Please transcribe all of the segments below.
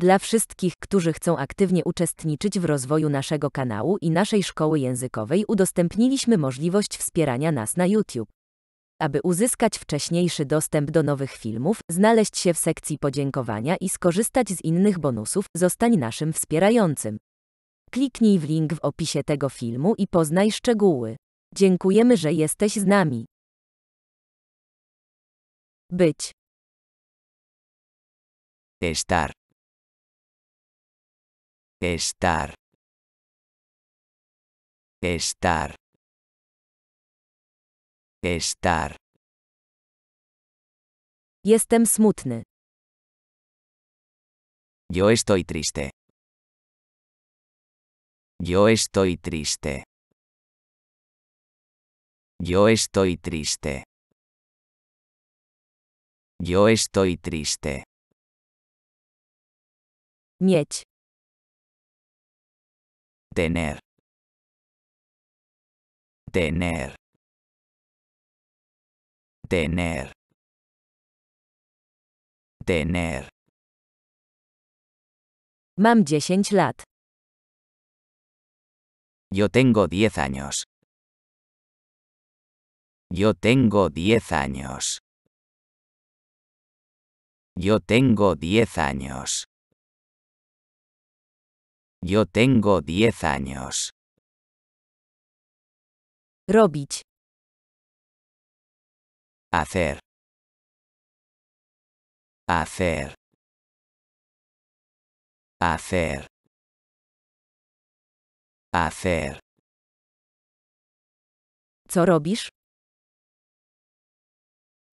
Dla wszystkich, którzy chcą aktywnie uczestniczyć w rozwoju naszego kanału i naszej szkoły językowej, udostępniliśmy możliwość wspierania nas na YouTube. Aby uzyskać wcześniejszy dostęp do nowych filmów, znaleźć się w sekcji podziękowania i skorzystać z innych bonusów, zostań naszym wspierającym. Kliknij w link w opisie tego filmu i poznaj szczegóły. Dziękujemy, że jesteś z nami. Być. Estar. Estar. Estar. Estar. Jestem smutny. Yo estoy triste. Yo estoy triste. Yo estoy triste. Yo estoy triste. Mieć tener tener tener tener Mam 10 lat. Yo tengo 10 años. Yo tengo 10 años. Yo tengo 10 años. Yo tengo 10 años. Robich. Hacer. Hacer. Hacer. Hacer. Co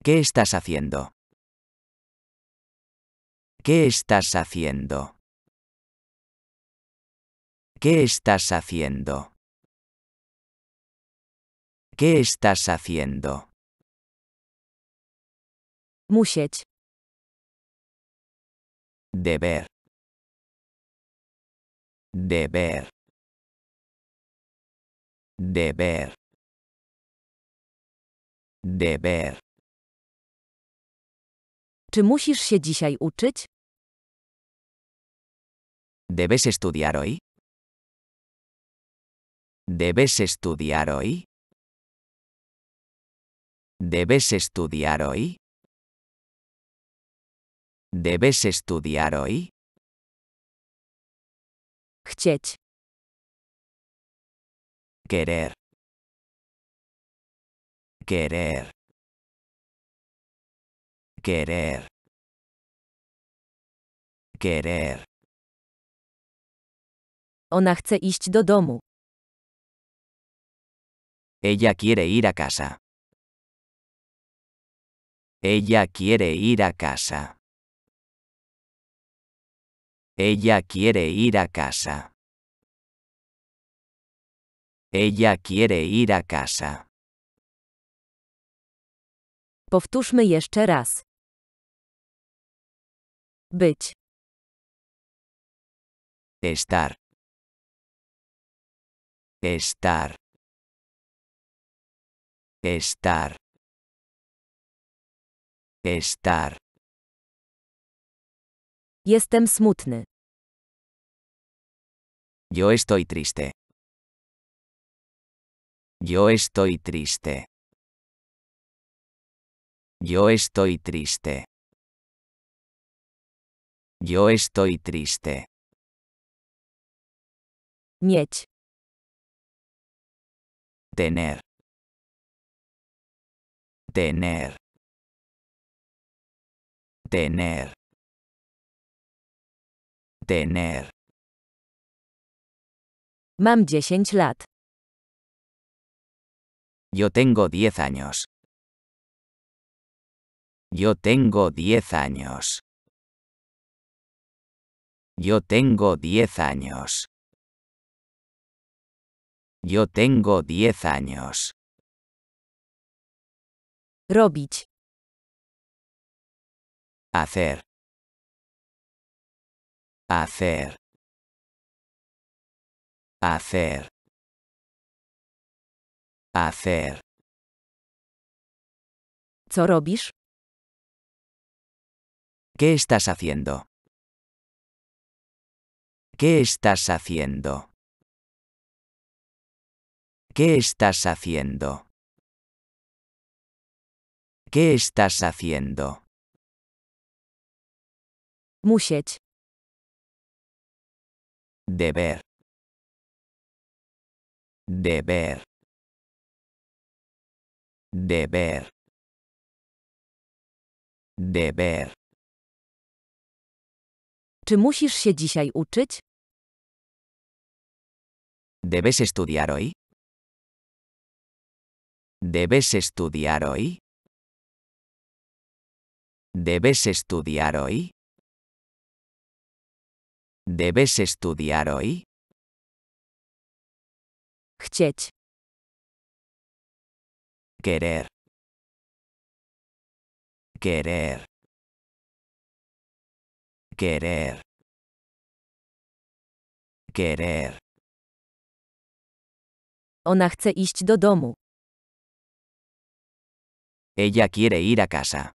¿Qué estás haciendo? ¿Qué estás haciendo? ¿Qué estás haciendo? ¿Qué estás haciendo? Musieć. Deber. Deber. Deber. Deber. Czy musisz się dzisiaj uczyć? ¿Debes estudiar hoy? ¿Debes estudiar hoy? ¿Debes estudiar hoy? ¿Debes estudiar hoy? Chcieć. Querer. Querer. Querer. Querer. Ona chce iść do domu. Ella quiere ir a casa. Ella quiere ir a casa. Ella quiere ir a casa. Ella quiere ir a casa. Powtórzmy jeszcze raz. Być. Estar. Estar estar estar Jestem smutny. Yo estoy triste. Yo estoy triste. Yo estoy triste. Yo estoy triste. Mieć. Tener tener tener tener Mam 10 lat. Yo tengo 10 años. Yo tengo 10 años. Yo tengo 10 años. Yo tengo 10 años. Robić. Hacer. Hacer. Hacer. Hacer. ¿Qué ¿Qué estás haciendo? ¿Qué estás haciendo? ¿Qué estás haciendo? ¿Qué estás haciendo? Musieć. Deber. Deber. Deber. Deber. Czy musisz się dzisiaj uczyć? ¿Debes estudiar hoy? ¿Debes estudiar hoy? ¿Debes estudiar hoy? ¿Debes estudiar hoy? Querer. Querer. Querer. Querer. Ona iść do domu. Ella quiere ir a casa.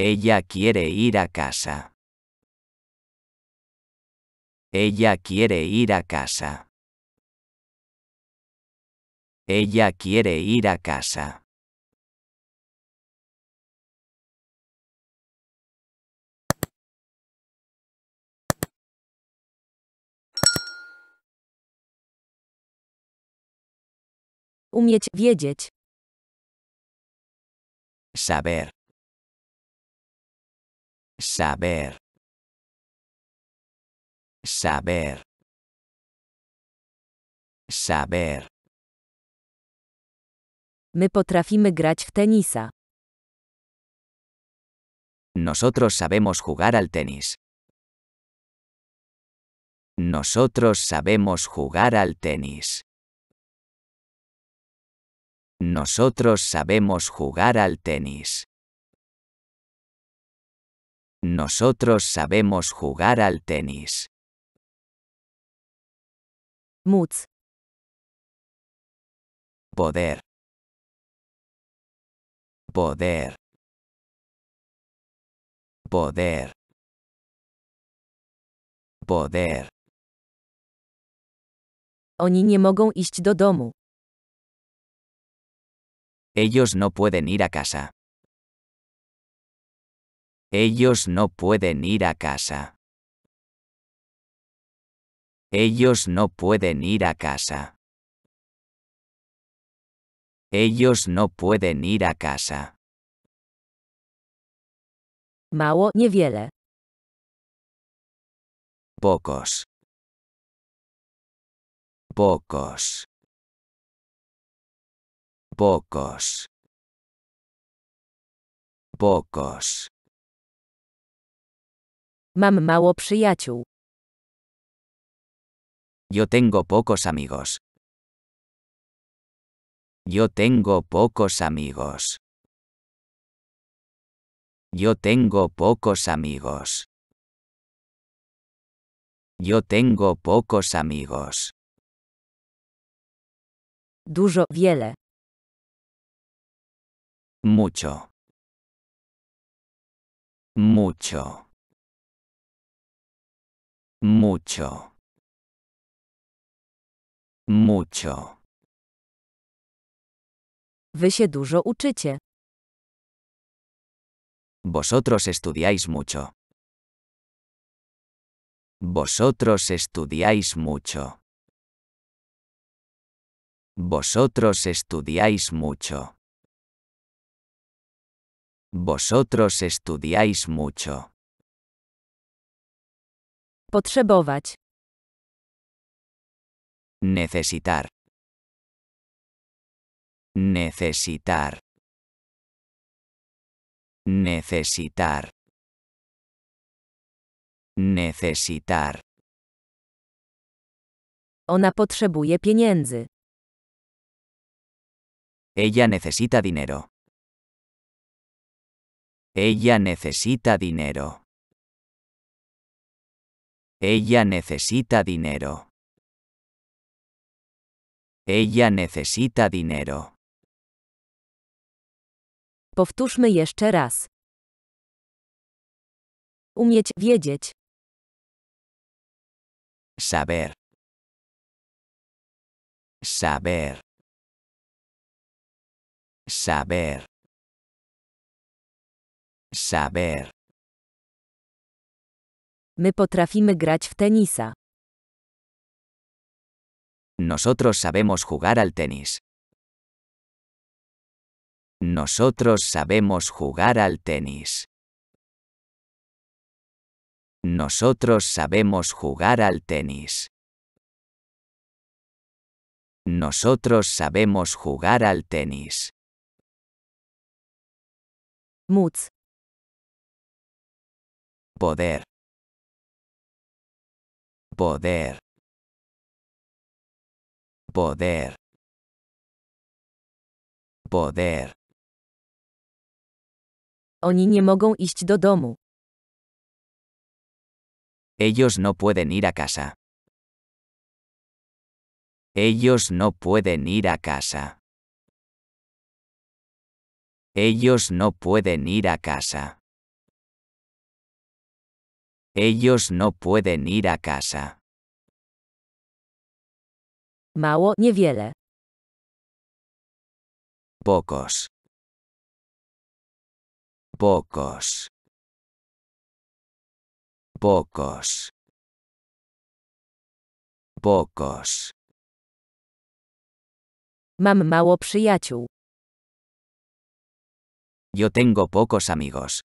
Ella quiere ir a casa. Ella quiere ir a casa. Ella quiere ir a casa. Umieć wiedzieć. Saber saber saber saber Me potrafimy grać w tenisa. Nosotros sabemos jugar al tenis. Nosotros sabemos jugar al tenis. Nosotros sabemos jugar al tenis. Nosotros sabemos jugar al tenis. Poder. Poder. Poder. Poder. Oni Ellos no pueden ir a casa. Ellos no pueden ir a casa. Ellos no pueden ir a casa. Ellos no pueden ir a casa. Mało, niewiele. Pocos. Pocos. Pocos. Pocos. Mam mało przyjaciół. Yo tengo pocos amigos. Yo tengo pocos amigos. Yo tengo pocos amigos. Yo tengo pocos amigos. Dużo, wiele. Mucho. Mucho mucho, mucho. Vosotros estudiáis mucho. Vosotros estudiáis mucho. Vosotros estudiáis mucho. Vosotros estudiáis mucho. Potrzebować. Necesitar. Necesitar. Necesitar. Necesitar. Ona potrzebuje pieniędzy. Ella necesita dinero. Ella necesita dinero. Ella necesita dinero. Ella necesita dinero. Powtórzmy jeszcze raz. Umieć wiedzieć. Saber. Saber. Saber. Saber. My potrafimy grać w tenisa. Nosotros sabemos jugar al tenis. Nosotros sabemos jugar al tenis. Nosotros sabemos jugar al tenis. Nosotros sabemos jugar al tenis. Muts. Poder poder, poder, poder. Oni nie mogą iść do domu. Ellos no pueden ir a casa. Ellos no pueden ir a casa. Ellos no pueden ir a casa. Ellos no pueden ir a casa. Mało, niewiele. Pocos. Pocos. Pocos. Pocos. Mam mało przyjaciół. Yo tengo pocos amigos.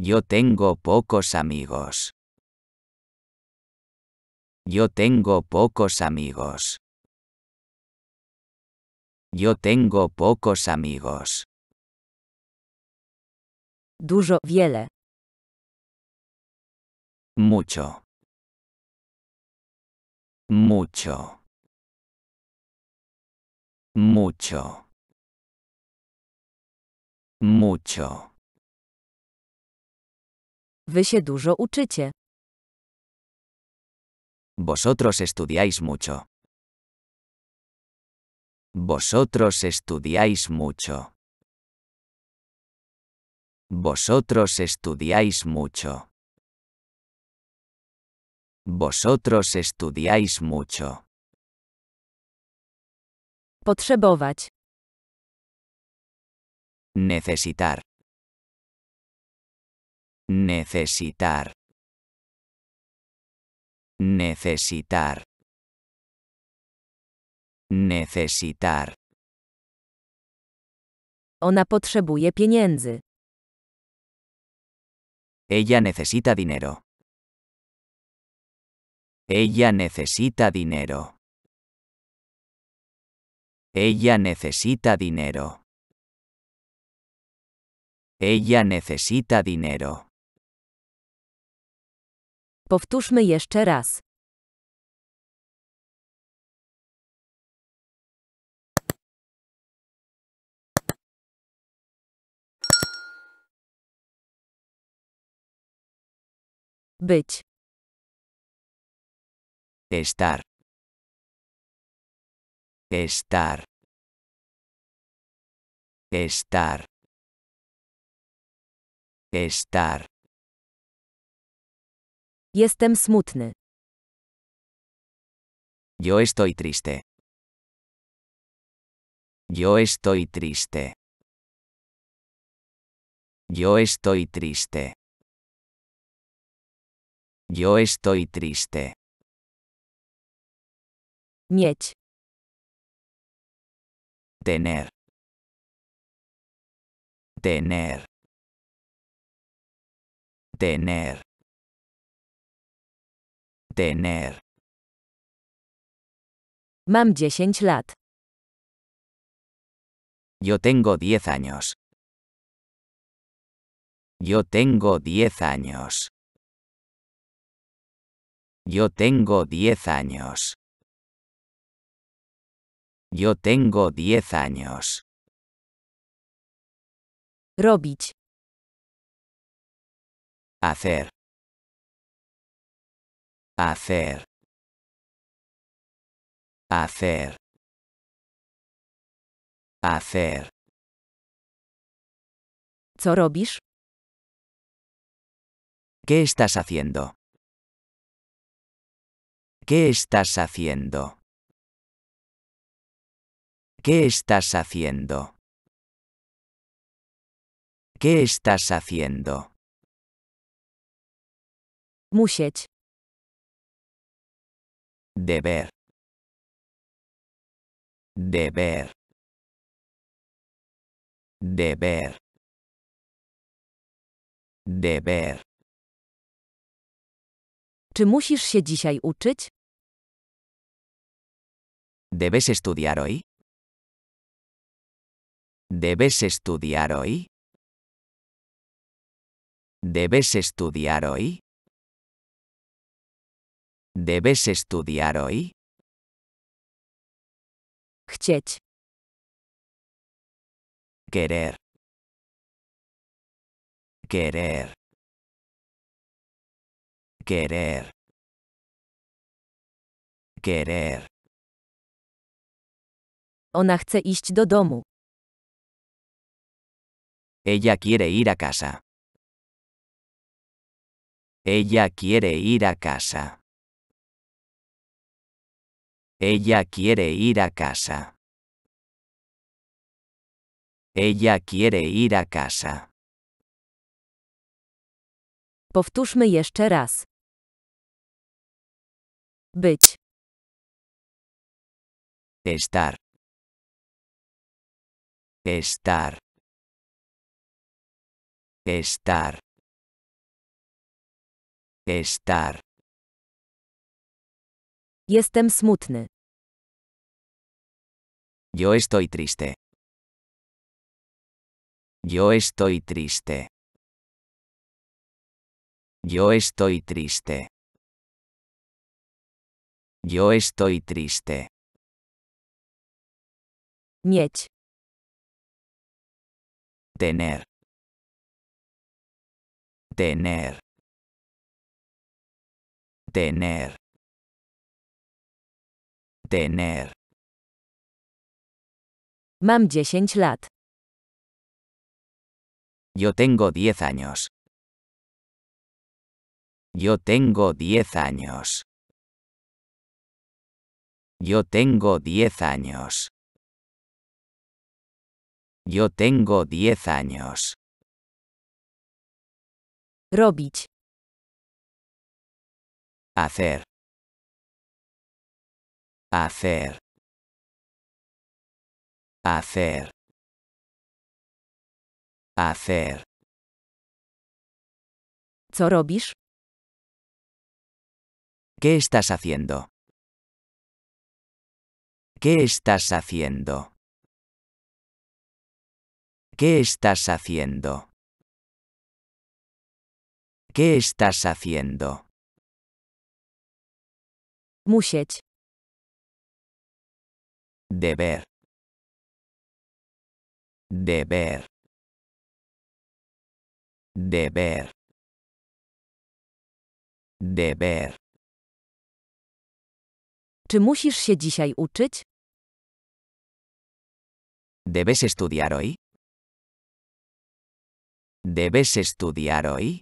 Yo tengo pocos amigos. Yo tengo pocos amigos. Yo tengo pocos amigos. Dużo, wiele. Mucho. Mucho. Mucho. Mucho. Wy się dużo uczycie. Vosotros estudiáis mucho. Vosotros estudiáis mucho. Vosotros estudiáis mucho. Vosotros estudiáis mucho. Potrzebować. Necesitar. Necesitar. Necesitar. Necesitar. Ona potrzebuje pieniędzy. Ella necesita dinero. Ella necesita dinero. Ella necesita dinero. Ella necesita dinero. Powtórzmy jeszcze raz. Być. Estar. Estar. Estar. Estar. Jestem smutny. Yo estoy triste. Yo estoy triste. Yo estoy triste. Yo estoy triste. Mieć. Tener. Tener. Tener tener. Mam 10 lat. Yo tengo 10 años. Yo tengo 10 años. Yo tengo 10 años. Yo tengo 10 años. Robić. Hacer hacer hacer hacer Co ¿Qué estás haciendo? ¿Qué estás haciendo? ¿Qué estás haciendo? ¿Qué estás haciendo? Deber. Deber. Deber. Deber. Czy musisz się dzisiaj uczyć? Debes estudiar hoy? Debes estudiar hoy? Debes estudiar hoy? ¿Debes estudiar hoy? Querer. Querer. Querer. Querer. Ona chce iść do domu. Ella quiere ir a casa. Ella quiere ir a casa. Ella quiere ir a casa. Ella quiere ir a casa. Powtórzmy jeszcze raz. Estar. Estar. Estar. Estar. Jestem smutny. Yo estoy triste. Yo estoy triste. Yo estoy triste. Yo estoy triste. Mieć. Tener. Tener. Tener. Tener. Mam 10 lat. Yo tengo 10 años. Yo tengo 10 años. Yo tengo 10 años. Yo tengo 10 años. Robić. Hacer hacer hacer hacer Co ¿Qué estás haciendo? ¿Qué estás haciendo? ¿Qué estás haciendo? ¿Qué estás haciendo? Musieć. Deber. Deber. Deber. Deber. Czy musisz się dzisiaj uczyć? Debes estudiar hoy? Debes estudiar hoy?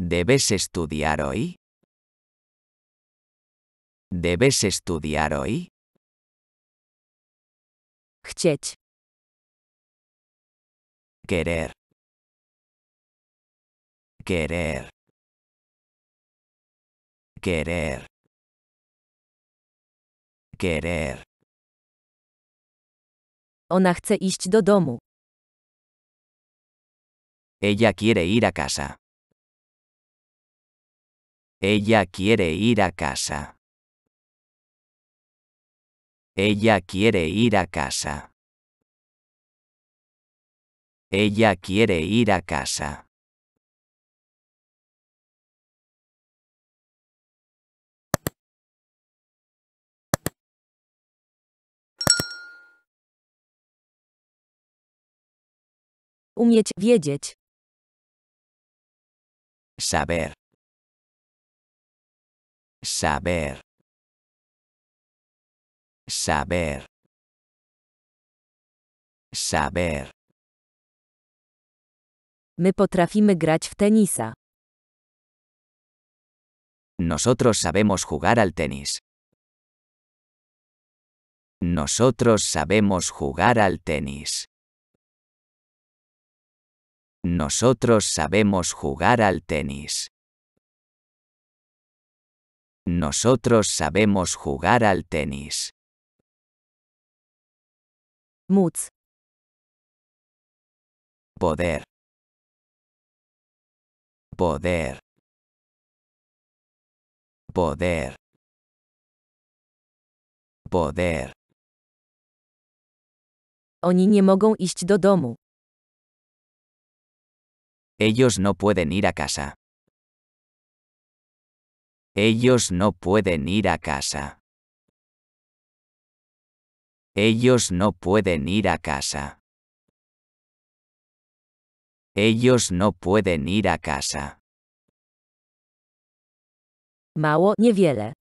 Debes estudiar hoy? ¿Debes estudiar hoy? Querer. Querer. Querer. Querer. Ona chce iść do domu. Ella quiere ir a casa. Ella quiere ir a casa. Ella quiere ir a casa. Ella quiere ir a casa. Umieć, Saber. Saber saber, saber. Me potrafimy grać w tenisa. Nosotros sabemos jugar al tenis. Nosotros sabemos jugar al tenis. Nosotros sabemos jugar al tenis. Nosotros sabemos jugar al tenis. Mutz. Poder. Poder. Poder. Poder. Oni nie mogą Ellos no pueden ir a casa. Ellos no pueden ir a casa. Ellos no pueden ir a casa. Ellos no pueden ir a casa. Mało, niewiele.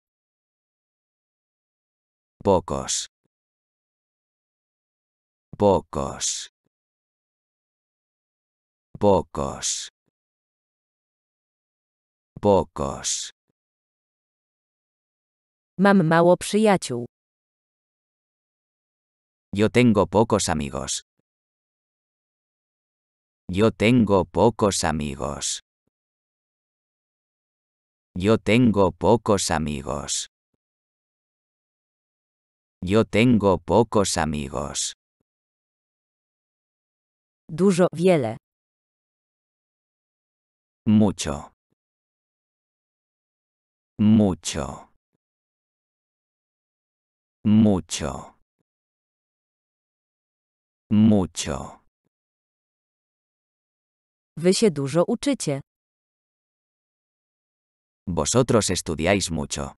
Pocos. Pocos. Pocos. Pocos. Mam mało przyjaciół. Yo tengo pocos amigos. Yo tengo pocos amigos. Yo tengo pocos amigos. Yo tengo pocos amigos. Dużo, wiele. Mucho. Mucho. Mucho. Mucho. Wy się dużo uczycie. Vosotros estudiáis mucho.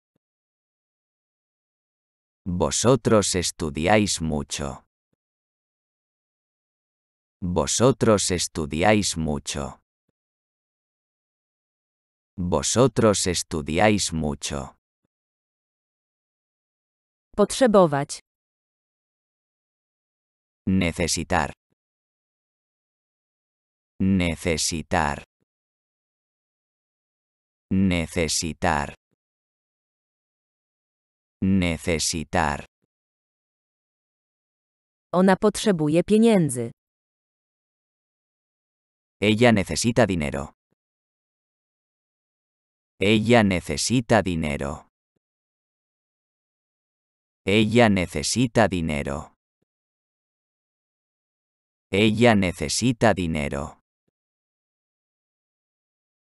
Vosotros estudiáis mucho. Vosotros estudiáis mucho. Vosotros estudiáis mucho. Potrzebować. Necesitar. Necesitar. Necesitar. Necesitar. Ona potrzebuje pieniędzy. Ella necesita dinero. Ella necesita dinero. Ella necesita dinero. Ella necesita dinero.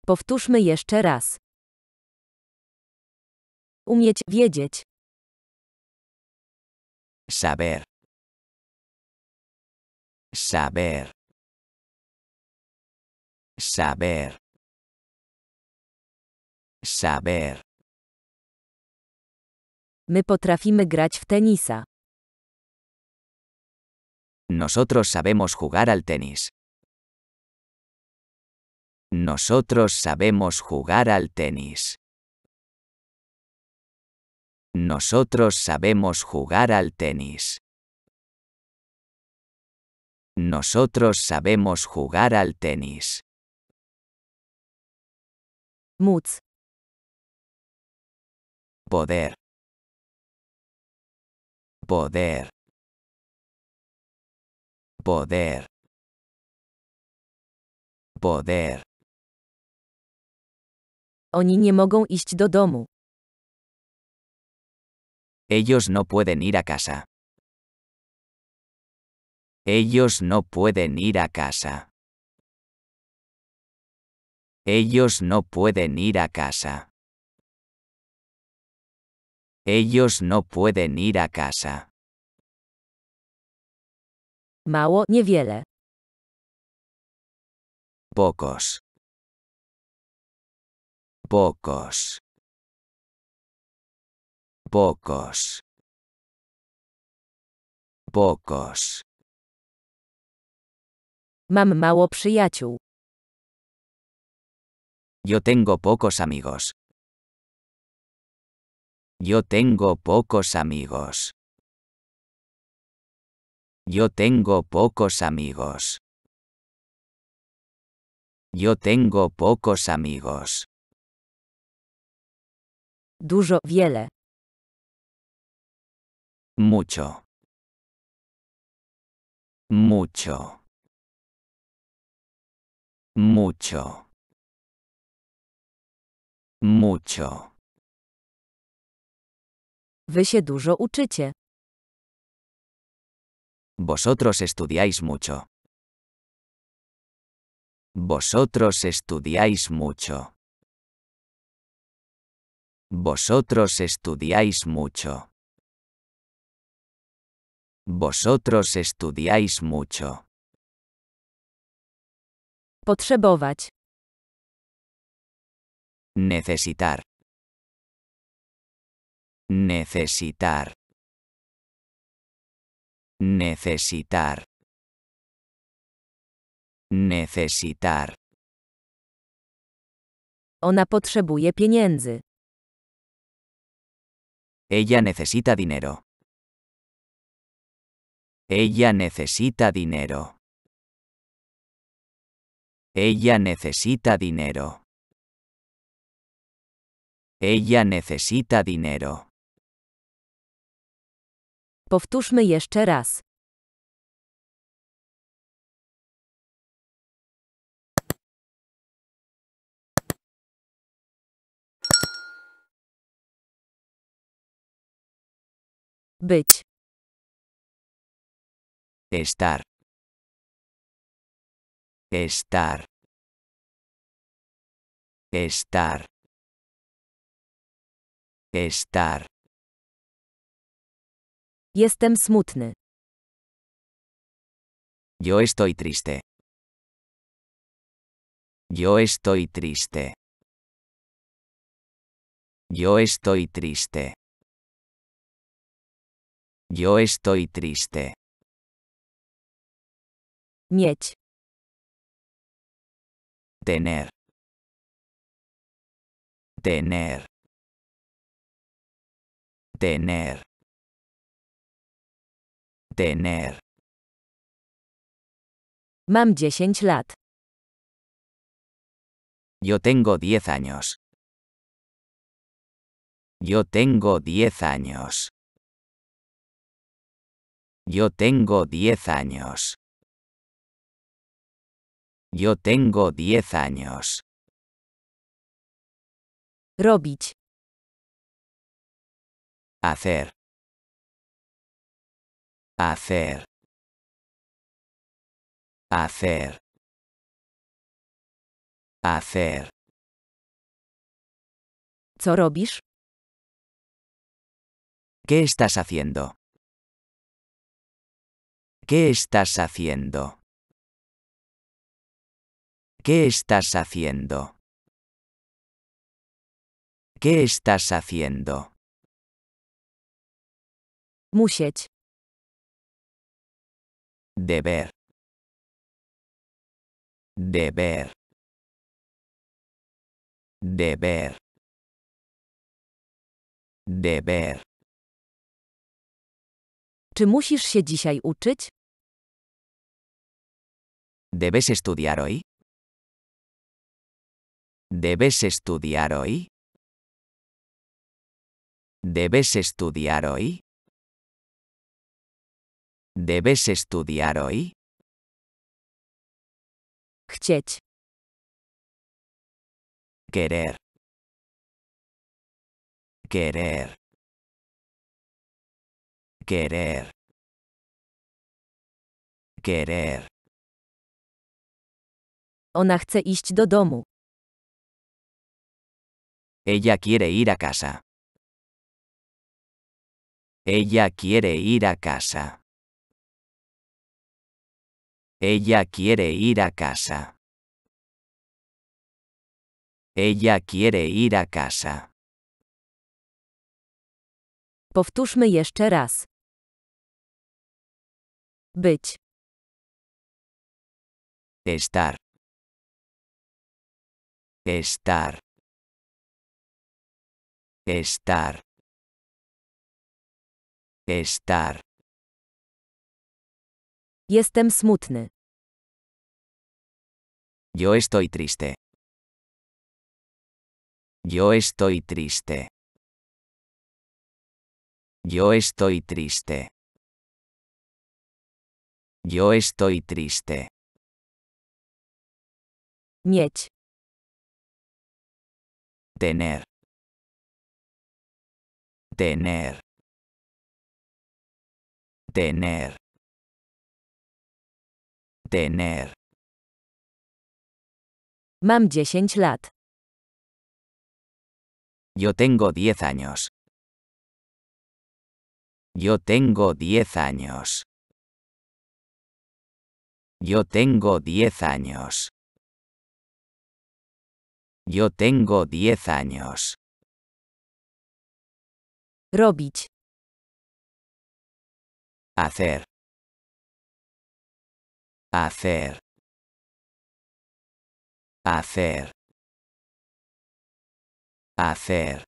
Powtórzmy jeszcze raz. Umieć wiedzieć. Saber. Saber. Saber. Saber. My potrafimy grać w tenisa. Nosotros sabemos jugar al tenis. Nosotros sabemos jugar al tenis. Nosotros sabemos jugar al tenis. Nosotros sabemos jugar al tenis. Muts. Poder. Poder poder poder Oni nie mogą iść do domu. Ellos no pueden ir a casa. Ellos no pueden ir a casa. Ellos no pueden ir a casa. Ellos no pueden ir a casa. Mało, niewiele. Pocos. Pocos. Pocos. Pocos. Mam mało przyjaciół. Yo tengo pocos amigos. Yo tengo pocos amigos. Yo tengo pocos amigos. Yo tengo pocos amigos. Dużo, wiele. Mucho. Mucho. Mucho. Mucho. Wy się dużo uczycie. Vosotros estudiáis mucho. Vosotros estudiáis mucho. Vosotros estudiáis mucho. Vosotros estudiáis mucho. Potrzebować. Necesitar. Necesitar. Necesitar. Necesitar. Ona potrzebuje pieniędzy. Ella necesita dinero. Ella necesita dinero. Ella necesita dinero. Ella necesita dinero. Powtórzmy jeszcze raz. Być. Estar. Estar. Estar. Estar. Jestem smutny. Yo estoy triste. Yo estoy triste. Yo estoy triste. Yo estoy triste. Mieć. Tener. Tener. Tener. Tener. Mam 10 lat. Yo tengo 10 años. Yo tengo 10 años. Yo tengo 10 años. Yo tengo 10 años. Robić. Hacer hacer hacer hacer ¿Qué estás haciendo? ¿Qué estás haciendo? ¿Qué estás haciendo? ¿Qué estás haciendo? Musieć. Deber. Deber. Deber. Deber. Czy musisz się dzisiaj uczyć? Debes estudiar hoy? Debes estudiar hoy? Debes estudiar hoy? ¿Debes estudiar hoy? Querer Querer. Querer. Querer. Querer. Ona chce iść do domu. Ella quiere ir a casa. Ella quiere ir a casa. Ella quiere ir a casa. Ella quiere ir a casa. Powtórzmy jeszcze raz. Estar. Estar. Estar. Estar. Jestem smutny. Yo estoy triste. Yo estoy triste. Yo estoy triste. Yo estoy triste. Mieć. Tener. Tener. Tener. Tener. Mam 10 lat. Yo tengo 10 años. Yo tengo 10 años. Yo tengo 10 años. Yo tengo 10 años. Robić. Hacer hacer hacer hacer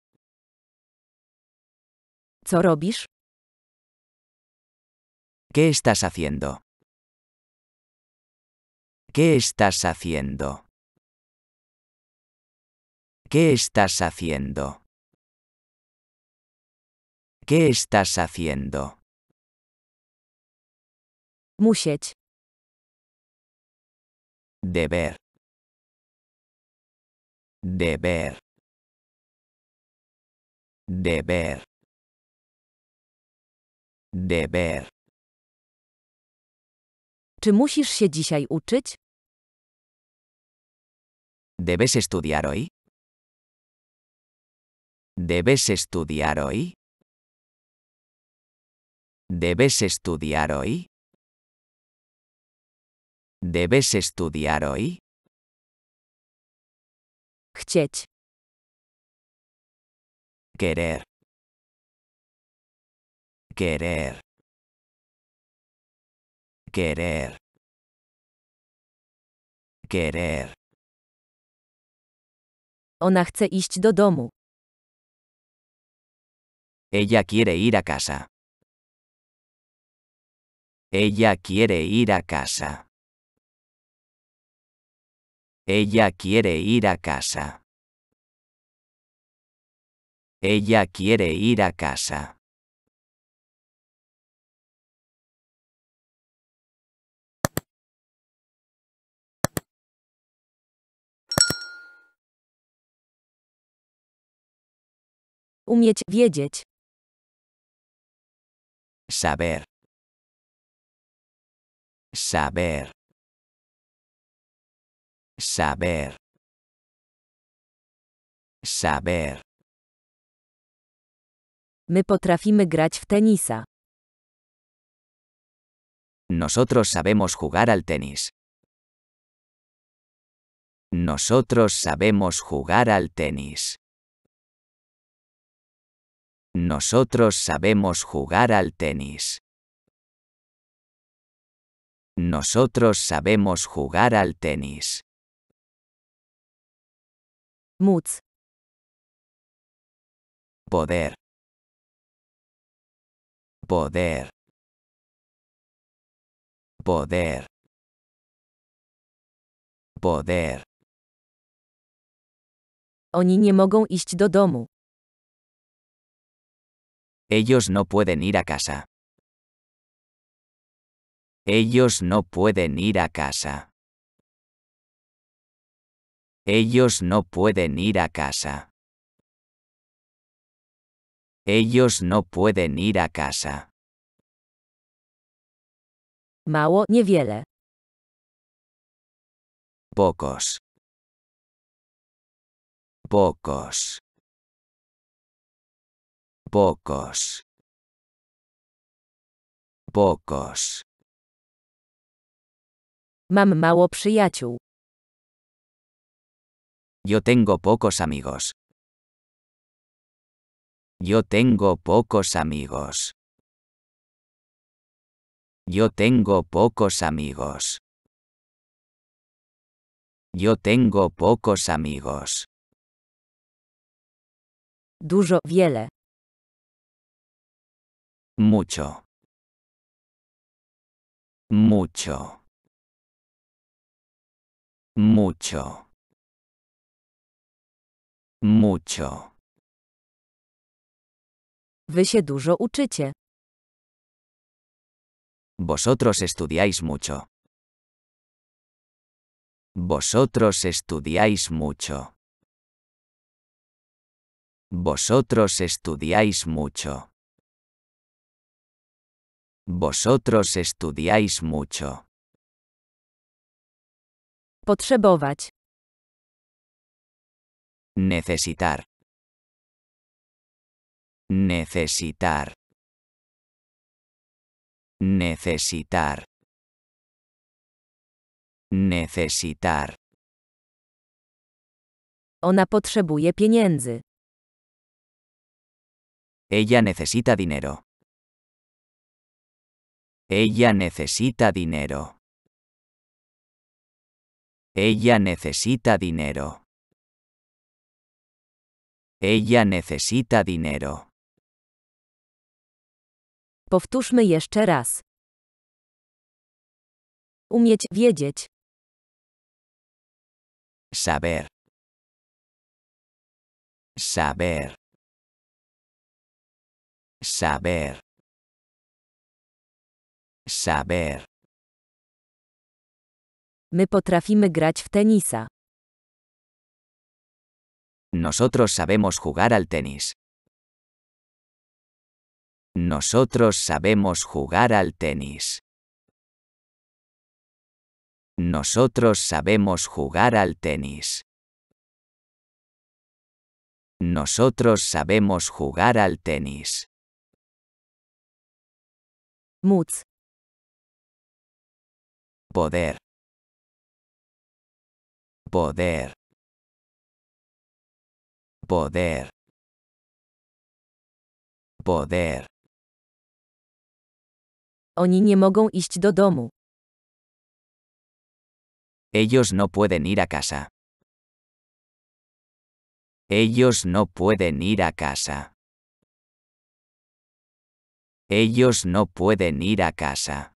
Co ¿Qué estás haciendo? ¿Qué estás haciendo? ¿Qué estás haciendo? ¿Qué estás haciendo? Musieć. Deber. Deber. Deber. Deber. Czy musisz się dzisiaj uczyć? Debes estudiar hoy? Debes estudiar hoy? Debes estudiar hoy? ¿Debes estudiar hoy? Querer. Querer. Querer. Querer. Ona iść do domu. Ella quiere ir a casa. Ella quiere ir a casa. Ella quiere ir a casa. Ella quiere ir a casa. Umieć wiedzieć. Saber. Saber. Saber. Saber. Me potrafimy grać w tenisa. Nosotros sabemos jugar al tenis. Nosotros sabemos jugar al tenis. Nosotros sabemos jugar al tenis. Nosotros sabemos jugar al tenis. Mutz. Poder. Poder. Poder. Poder. Oni nie mogą iść do domu. Ellos no pueden ir a casa. Ellos no pueden ir a casa. Ellos no pueden ir a casa. Ellos no pueden ir a casa. Mało, niewiele. Pocos. Pocos. Pocos. Pocos. Mam mało przyjaciół. Yo tengo pocos amigos. Yo tengo pocos amigos. Yo tengo pocos amigos. Yo tengo pocos amigos. Dużo, wiele. Mucho. Mucho. Mucho. Mucho. Wy się dużo uczycie. Vosotros estudiáis mucho. Vosotros estudiáis mucho. Vosotros estudiáis mucho. Vosotros estudiáis mucho. Potrzebować. Necesitar. Necesitar. Necesitar. Necesitar. Ona potrzebuje pieniędzy. Ella necesita dinero. Ella necesita dinero. Ella necesita dinero. Ella necesita dinero. Powtórzmy jeszcze raz. Umieć wiedzieć. Saber. Saber. Saber. Saber. My potrafimy grać w tenisa. Nosotros sabemos jugar al tenis. Nosotros sabemos jugar al tenis. Nosotros sabemos jugar al tenis. Nosotros sabemos jugar al tenis. Mut. Poder. Poder poder, poder. Oni nie mogą iść do domu. Ellos no pueden ir a casa. Ellos no pueden ir a casa. Ellos no pueden ir a casa.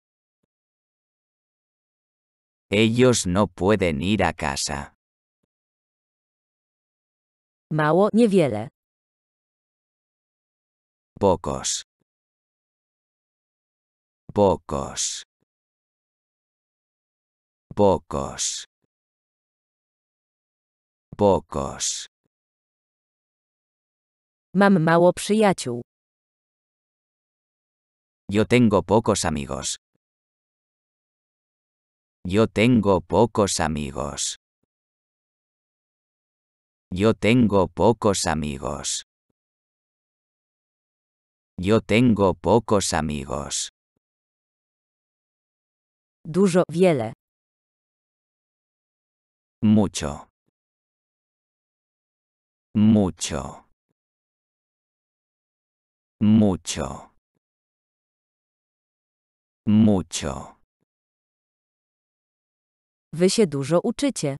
Ellos no pueden ir a casa. Mało, niewiele. Pocos. Pocos. Pocos. Pocos. Mam mało przyjaciół. Yo tengo pocos amigos. Yo tengo pocos amigos. Yo tengo pocos amigos. Yo tengo pocos amigos. Dużo, wiele. Mucho. Mucho. Mucho. Mucho. Wy się dużo uczycie.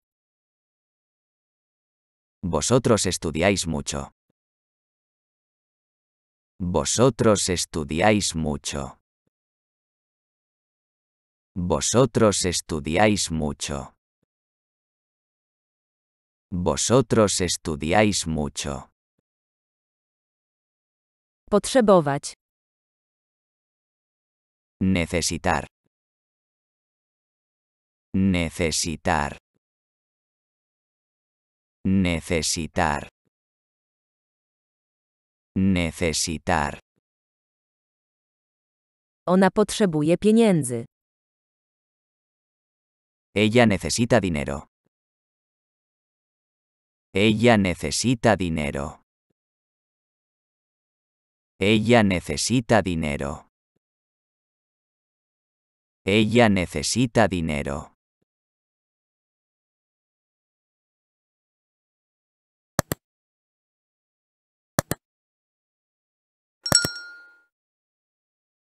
Vosotros estudiáis mucho. Vosotros estudiáis mucho. Vosotros estudiáis mucho. Vosotros estudiáis mucho. Potrzebować. Necesitar. Necesitar. Necesitar. Necesitar. Ona potrzebuje pieniędzy. Ella necesita dinero. Ella necesita dinero. Ella necesita dinero. Ella necesita dinero.